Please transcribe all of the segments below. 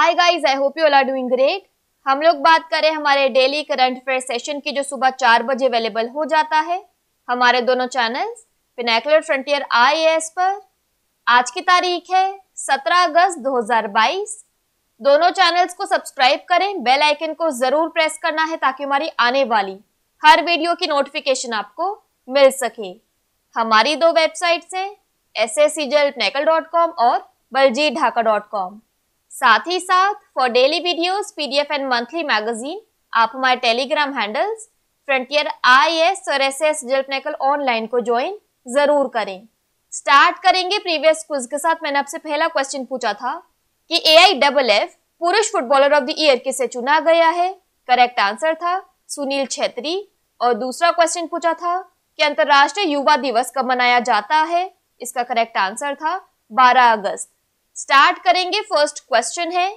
hi guys I hope you all are doing great हम लोग बात करें हमारे डेली करंट अफेयर सेशन की जो सुबह चार बजे अवेलेबल हो जाता है हमारे दोनों चैनल्स पिनाकुलर फ्रंटियर आई पर आज की तारीख है 17 अगस्त 2022 दोनों चैनल्स को सब्सक्राइब करें बेल आइकन को जरूर प्रेस करना है ताकि हमारी आने वाली हर वीडियो की नोटिफिकेशन आपको मिल सके हमारी दो वेबसाइट्स हैं एस एस और बलजीत ढाका डॉट कॉम साथ ही साथ for daily videos, PDF and monthly magazine आप हमारे टेलीग्राम हैंडल्स फ्रंटियर आईएएस और एसएस जल्पनेकल ऑनलाइन को ज्वाइन जरूर करें स्टार्ट करेंगे प्रीवियस क्विज के साथ मैंने आपसे पहला क्वेश्चन पूछा था कि ए आई डबल एफ पुरुष फुटबॉलर ऑफ द ईयर किसे चुना गया है करेक्ट आंसर था सुनील छेत्री और दूसरा क्वेश्चन पूछा था कि अंतर्राष्ट्रीय युवा दिवस कब मनाया जाता है इसका करेक्ट आंसर था 12 अगस्त स्टार्ट करेंगे फर्स्ट क्वेश्चन है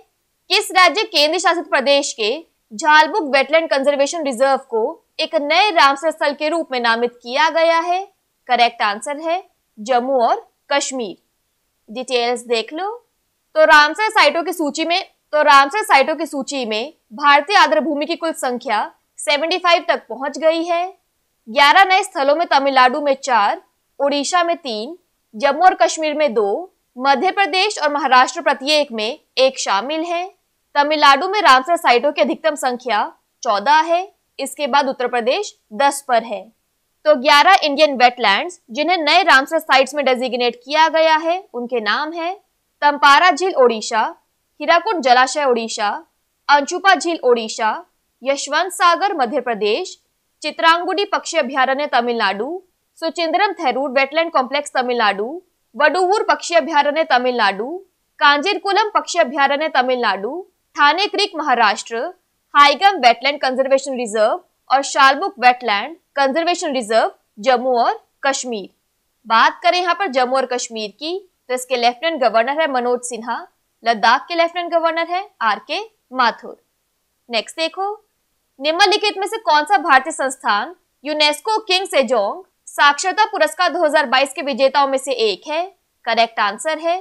किस राज्य केंद्र शासित प्रदेश के झालबुक वेटलैंड कंजर्वेशन रिजर्व को एक नए रामसर स्थल के रूप में नामित किया गया है करेक्ट आंसर है जम्मू और कश्मीर डिटेल्स देख लो तो रामसर साइटों की सूची में तो रामसर साइटों की सूची में भारतीय आदर भूमि की कुल संख्या 75 तक पहुंच गई है 11 नए स्थलों में तमिलनाडु में चार उड़ीसा में तीन जम्मू और कश्मीर में दो मध्य प्रदेश और महाराष्ट्र प्रत्येक में एक शामिल है तमिलनाडु में रामसर साइटों की अधिकतम संख्या चौदह है इसके बाद उत्तर प्रदेश दस पर है तो ग्यारह इंडियन वेटलैंड्स जिन्हें नए रामसर साइट्स में डेजिग्नेट किया गया है उनके नाम है तंपारा झील ओडिशा हीराकुंड जलाशय ओडिशा अंशुपा झील ओडिशा यशवंत सागर मध्य प्रदेश चित्रांगुडी पक्षी अभ्यारण्य तमिलनाडु सुचिंद्रम थेरूर वेटलैंड कॉम्प्लेक्स तमिलनाडु वडूवूर पक्षी अभ्यारण्य तमिलनाडु कांजीरकुलम पक्षी अभ्यारण्य Tamil Nadu Thane creek Maharashtra Hygam wetland conservation reserve और Shalmukh wetland conservation reserve Jammu और कश्मीर बात करें यहाँ पर जम्मू और कश्मीर की तो इसके लेफ्टिनेंट गवर्नर है मनोज सिन्हा लद्दाख के लेफ्टिनेंट गवर्नर है आर के माथुर नेक्स्ट देखो निम्नलिखित में से कौन सा भारतीय संस्थान यूनेस्को किंग सेजोंग साक्षरता पुरस्कार 2022 के विजेताओं में से एक है करेक्ट आंसर है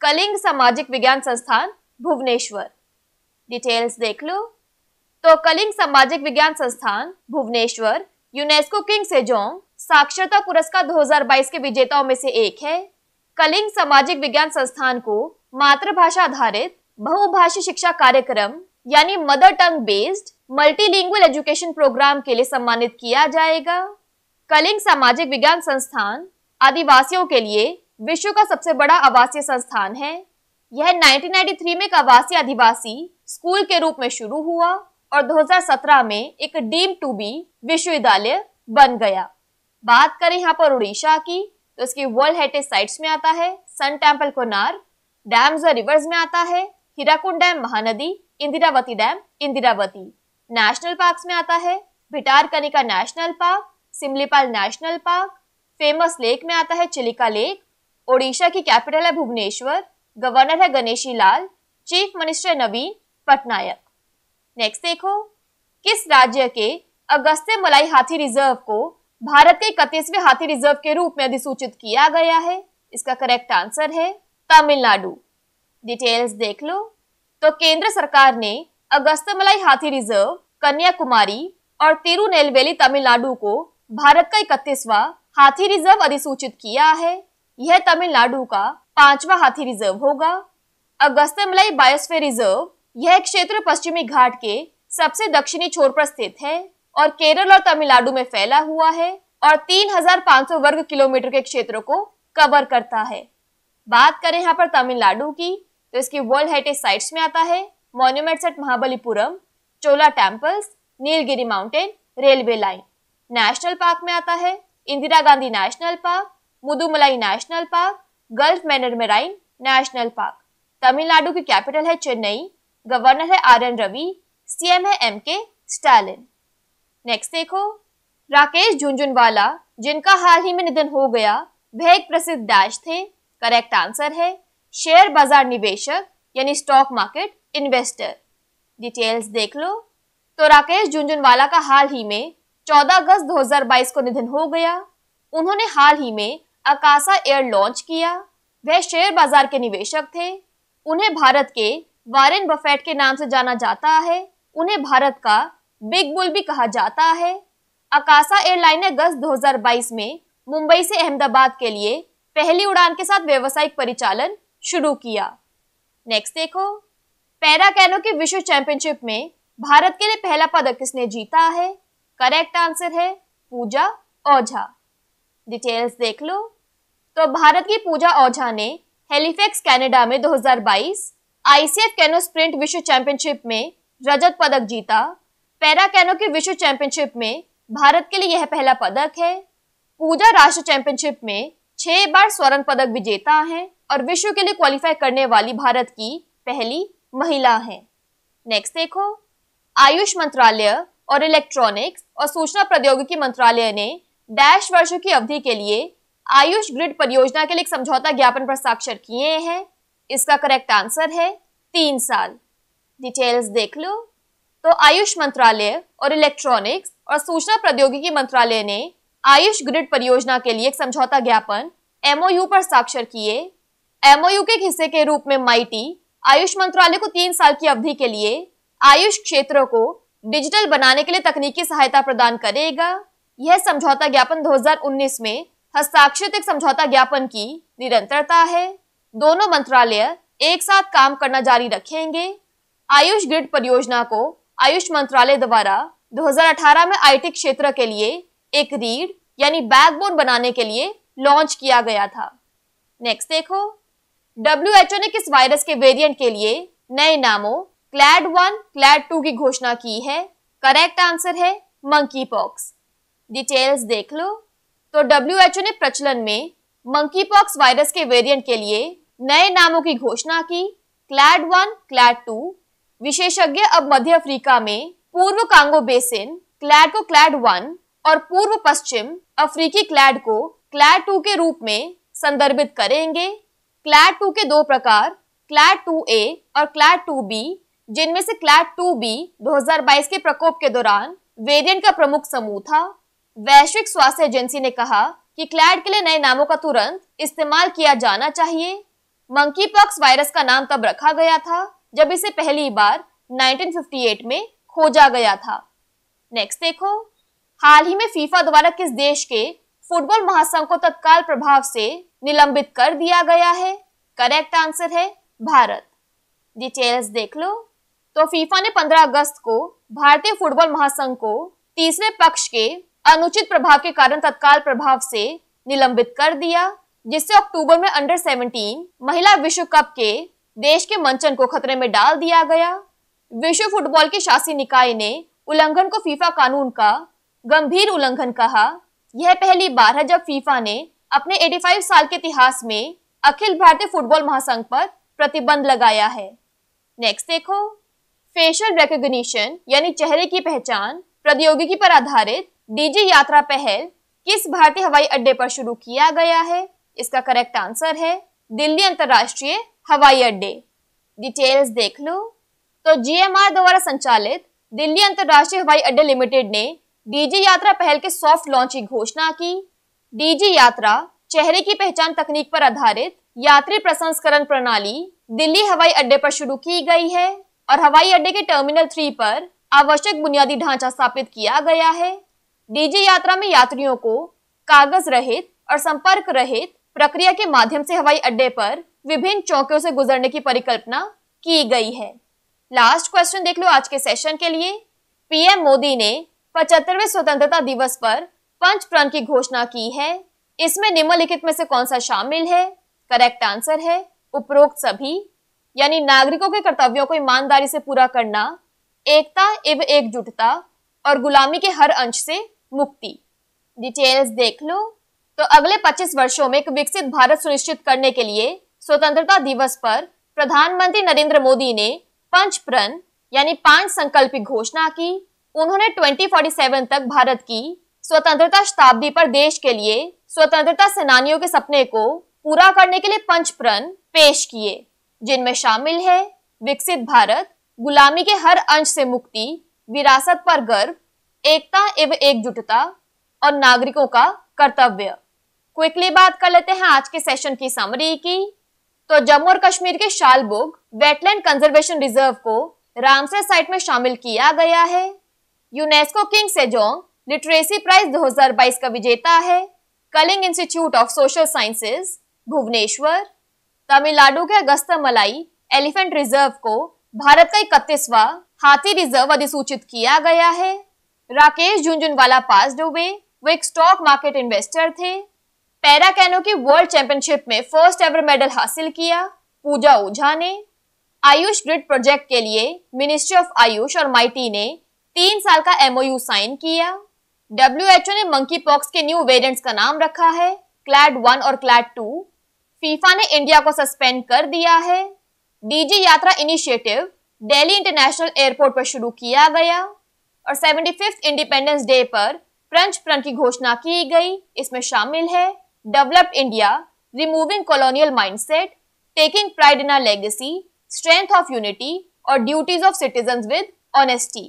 कलिंग सामाजिक विज्ञान संस्थान भुवनेश्वर डिटेल्स देख लो तो कलिंग सामाजिक विज्ञान संस्थान भुवनेश्वर यूनेस्को किंग सेजोंग साक्षरता पुरस्कार 2022 के विजेताओं में से एक है कलिंग सामाजिक विज्ञान संस्थान को मातृभाषा आधारित बहुभाषी शिक्षा कार्यक्रम यानी mother tongue based multilingual education program के लिए सम्मानित किया जाएगा कलिंग सामाजिक विज्ञान संस्थान आदिवासियों के लिए विश्व का सबसे बड़ा आवासीय संस्थान है यह 1993 में एक आवासीय आदिवासी स्कूल के रूप में शुरू हुआ और 2017 में एक डीम टू बी विश्वविद्यालय बन गया बात करें यहाँ पर उड़ीसा की तो इसकी वर्ल्ड हेरिटेज साइट्स में आता है सन टेम्पल कोनार डैम्स और रिवर्स में आता है Hirakud dam Mahanadi Indravati dam Indravati national parks में आता है Bhitarkanika national park Simlipal national park famous lake में आता है चिलिका लेक ओडिशा की कैपिटल है भुवनेश्वर गवर्नर है Ganeshi Lal chief minister Naveen Patnaik next देखो किस राज्य के अगस्त्य मलाई हाथी रिजर्व को भारत के इकतीसवें हाथी रिजर्व के रूप में अधिसूचित किया गया है इसका करेक्ट आंसर है तमिलनाडु डिटेल्स देख लो तो केंद्र सरकार ने मलाई हाथी रिजर्व कन्याकुमारी और तिरुनेलवेली तमिलनाडु को भारत का इकतीसवा हाथी रिजर्व अधिसूचित किया है यह तमिलनाडु का पांचवा हाथी रिजर्व होगा अगस्त मलाई बायोस्फीयर रिजर्व यह क्षेत्र पश्चिमी घाट के सबसे दक्षिणी छोर पर स्थित है और केरल और तमिलनाडु में फैला हुआ है और 3,500 वर्ग किलोमीटर के क्षेत्र को कवर करता है बात करें यहाँ पर तमिलनाडु की तो इसकी वर्ल्ड हेरिटेज साइट्स में आता है monuments at Mahabalipuram Chola temples Nilgiri mountain railway line national park में आता है Indira Gandhi national park Mudumalai national park gulf Mannar marine national park Tamil Nadu की कैपिटल है चेन्नई गवर्नर है आर एन रवि सीएम है एम के स्टालिन नेक्स्ट देखो राकेश झुंझुनवाला जिनका हाल ही में निधन हो गया वह एक प्रसिद्ध डैश थे करेक्ट आंसर है शेयर बाजार निवेशक यानी स्टॉक मार्केट इन्वेस्टर डिटेल्स देख लो तो राकेश झुंझुनवाला का हाल ही में 14 अगस्त 2022 को निधन हो गया उन्होंने हाल ही में अकाशा एयर लॉन्च किया वह शेयर बाजार के निवेशक थे उन्हें भारत के वारेन बफेट के नाम से जाना जाता है उन्हें भारत का बिग बुल भी कहा जाता है अकाशा एयरलाइन ने अगस्त 2022 में मुंबई से अहमदाबाद के लिए पहली उड़ान के साथ व्यावसायिक परिचालन शुरू किया नेक्स्ट देखो पैरा कैनो की विश्व चैंपियनशिप में भारत के लिए पहला पदक किसने जीता है करेक्ट आंसर है पूजा ओझा डिटेल्स देख लो तो भारत की पूजा ओझा ने हेलीफेक्स कनाडा में 2022 आईसीएफ कैनो स्प्रिंट विश्व चैंपियनशिप में रजत पदक जीता पैरा कैनो के विश्व चैंपियनशिप में भारत के लिए यह पहला पदक है पूजा राष्ट्र चैंपियनशिप में छह बार स्वर्ण पदक विजेता हैं और विश्व के लिए क्वालिफाई करने वाली भारत की पहली महिला है नेक्स्ट देखो आयुष मंत्रालय और इलेक्ट्रॉनिक्स और सूचना प्रौद्योगिकी मंत्रालय ने डैश वर्षों की अवधि के लिए आयुष ग्रिड परियोजना के लिए समझौता ज्ञापन पर साक्षर किए हैं इसका करेक्ट आंसर है तीन साल डिटेल्स देख लो तो आयुष मंत्रालय और इलेक्ट्रॉनिक्स और सूचना प्रौद्योगिकी मंत्रालय ने आयुष ग्रिड परियोजना के लिए एक समझौता ज्ञापन एमओयू पर साक्षर किए एमओयू के हिस्से के रूप में माइटी आयुष मंत्रालय को तीन साल की अवधि के लिए आयुष क्षेत्रों को डिजिटल बनाने के लिए तकनीकी सहायता प्रदान करेगा यह समझौता ज्ञापन 2019 में हस्ताक्षरित एक समझौता ज्ञापन की निरंतरता है दोनों मंत्रालय एक साथ काम करना जारी रखेंगे आयुष ग्रिड परियोजना को आयुष मंत्रालय द्वारा 2018 में आईटी क्षेत्र के लिए एक रीढ़ यानी बैकबोन बनाने के लिए लॉन्च किया गया था नेक्स्ट देखो डब्ल्यू ने किस वायरस के वेरिएंट के लिए नए नामों क्लैड वन क्लैड टू की घोषणा की है करेक्ट आंसर है मंकी पॉक्स डिटेल्स देख लो तो डब्ल्यू एच ओ ने प्रचलन में मंकी पॉक्स वायरस के वेरिएंट के लिए नए नामों की घोषणा की क्लैड वन क्लैड टू विशेषज्ञ अब मध्य अफ्रीका में पूर्व कांगो बेसिन क्लैड को क्लैड वन और पूर्व पश्चिम अफ्रीकी क्लैड को क्लैड टू के रूप में संदर्भित करेंगे क्लैड टू के दो प्रकार क्लैड टू ए और क्लैड टू बी जिनमें से क्लैट टू बी दो के प्रकोप के दौरान वेरिएंट का प्रमुख समूह था वैश्विक स्वास्थ्य एजेंसी ने कहा कि क्लैड के लिए नए नामों का तुरंत इस्तेमाल किया जाना चाहिए मंकी पॉक्स वायरस का नाम तब रखा गया था जब इसे पहली बार 1958 में खोजा गया था नेक्स्ट देखो हाल ही में फीफा द्वारा किस देश के फुटबॉल महासंघ को तत्काल प्रभाव से निलंबित कर दिया गया है करेक्ट आंसर है भारत डिटेल्स देख लो तो फीफा ने 15 अगस्त को भारतीय फुटबॉल महासंघ को तीसरे पक्ष के अनुचित प्रभाव के कारण तत्काल प्रभाव से निलंबित कर दिया जिससे अक्टूबर में अंडर 17 महिला विश्व कप के देश के मंचन को खतरे में डाल दिया गया विश्व फुटबॉल के शासी निकाय ने उल्लंघन को फीफा कानून का गंभीर उल्लंघन कहा यह पहली बार है जब फीफा ने अपने 85 साल के इतिहास में अखिल भारतीय फुटबॉल महासंघ पर प्रतिबंध लगाया है नेक्स्ट देखो फेशियल रिकग्निशन यानी चेहरे की पहचान प्रौद्योगिकी पर आधारित डीजी यात्रा पहल किस भारतीय हवाई अड्डे पर शुरू किया गया है इसका करेक्ट आंसर है दिल्ली अंतर्राष्ट्रीय हवाई अड्डे डिटेल्स देख लो तो जीएमआर द्वारा संचालित दिल्ली अंतर्राष्ट्रीय हवाई अड्डे लिमिटेड ने डीजी यात्रा पहल के सॉफ्ट लॉन्च की घोषणा की डीजी यात्रा चेहरे की पहचान तकनीक पर आधारित यात्री प्रसंस्करण प्रणाली दिल्ली हवाई अड्डे पर शुरू की गई है और हवाई अड्डे के टर्मिनल थ्री पर आवश्यक बुनियादी ढांचा स्थापित किया गया है डीजी यात्रा में यात्रियों को कागज रहित और संपर्क रहित प्रक्रिया के माध्यम से हवाई अड्डे पर विभिन्न चौकियों से गुजरने की परिकल्पना की गई है लास्ट क्वेश्चन देख लो आज के सेशन के लिए पीएम मोदी ने पचहत्तरवे स्वतंत्रता दिवस पर पंच प्रण की घोषणा की है इसमें निम्नलिखित में से कौन सा शामिल है करेक्ट आंसर है उपरोक्त सभी यानी नागरिकों के कर्तव्यों को ईमानदारी से पूरा करना एकता एवं एकजुटता और गुलामी के हर अंश से मुक्ति डिटेल्स देख लो तो अगले 25 वर्षों में एक विकसित भारत सुनिश्चित करने के लिए स्वतंत्रता दिवस पर प्रधानमंत्री नरेंद्र मोदी ने पंच प्रण यानी पांच संकल्पिक घोषणा की उन्होंने 2047 तक भारत की स्वतंत्रता शताब्दी पर देश के लिए स्वतंत्रता सेनानियों के सपने को पूरा करने के लिए पंच प्रण पेश किए जिनमें शामिल है विकसित भारत गुलामी के हर अंश से मुक्ति विरासत पर गर्व एकता एवं एकजुटता और नागरिकों का कर्तव्य क्विकली बात कर लेते हैं आज के सेशन की समरी की तो जम्मू और कश्मीर के शालबुग वेटलैंड कंजर्वेशन रिजर्व को रामसर साइट में शामिल किया गया है UNESCO King Sejong literacy prize 2022 का विजेता है Kalinga institute of social sciences Bhubaneswar Tamil Nadu के अगस्त मलाई एलिफेंट रिजर्व को भारत का इकतीसवा हाथी रिजर्व अधिसूचित किया गया है राकेश झुंझुनवाला पास डूबे वो एक स्टॉक मार्केट इन्वेस्टर थे पैरा कैनो की वर्ल्ड चैंपियनशिप में फर्स्ट एवर मेडल हासिल किया पूजा ओझा ने आयुष ग्रिड प्रोजेक्ट के लिए मिनिस्ट्री ऑफ आयुष और माइटी ने तीन साल का एमओयू साइन किया डब्ल्यू ने मंकी पॉक्स के न्यू वेरियंट्स का नाम रखा है क्लैड वन और क्लैड टू फीफा ने इंडिया को सस्पेंड कर दिया है डीजी यात्रा इनिशिएटिव दिल्ली इंटरनेशनल एयरपोर्ट पर शुरू किया गया और सेवेंटी फिफ्थ इंडिपेंडेंस डे पर फ्रेंच फ्रंट की घोषणा की गई इसमें शामिल है developed India removing colonial mindset taking pride in our legacy strength of unity और duties of citizen with honesty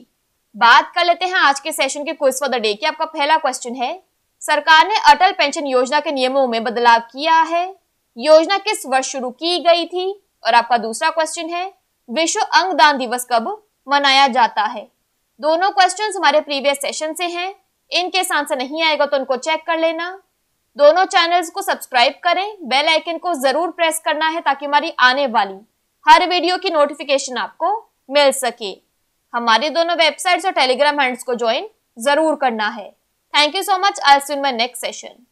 बात कर लेते हैं आज के सेशन के क्विज फॉर द डे की आपका पहला क्वेश्चन है सरकार ने अटल पेंशन योजना के नियमों में बदलाव किया है योजना किस वर्ष शुरू की गई थी और आपका दूसरा क्वेश्चन है विश्व अंगदान दिवस कब मनाया जाता है दोनों क्वेश्चंस हमारे प्रीवियस सेशन से हैं इनके आंसर नहीं आएगा तो उनको चेक कर लेना दोनों चैनल्स को सब्सक्राइब करें बेल आइकन को जरूर प्रेस करना है ताकि हमारी आने वाली हर वीडियो की नोटिफिकेशन आपको मिल सके हमारे दोनों वेबसाइट्स और टेलीग्राम हैंड्स को ज्वाइन जरूर करना है thank you so much I my next session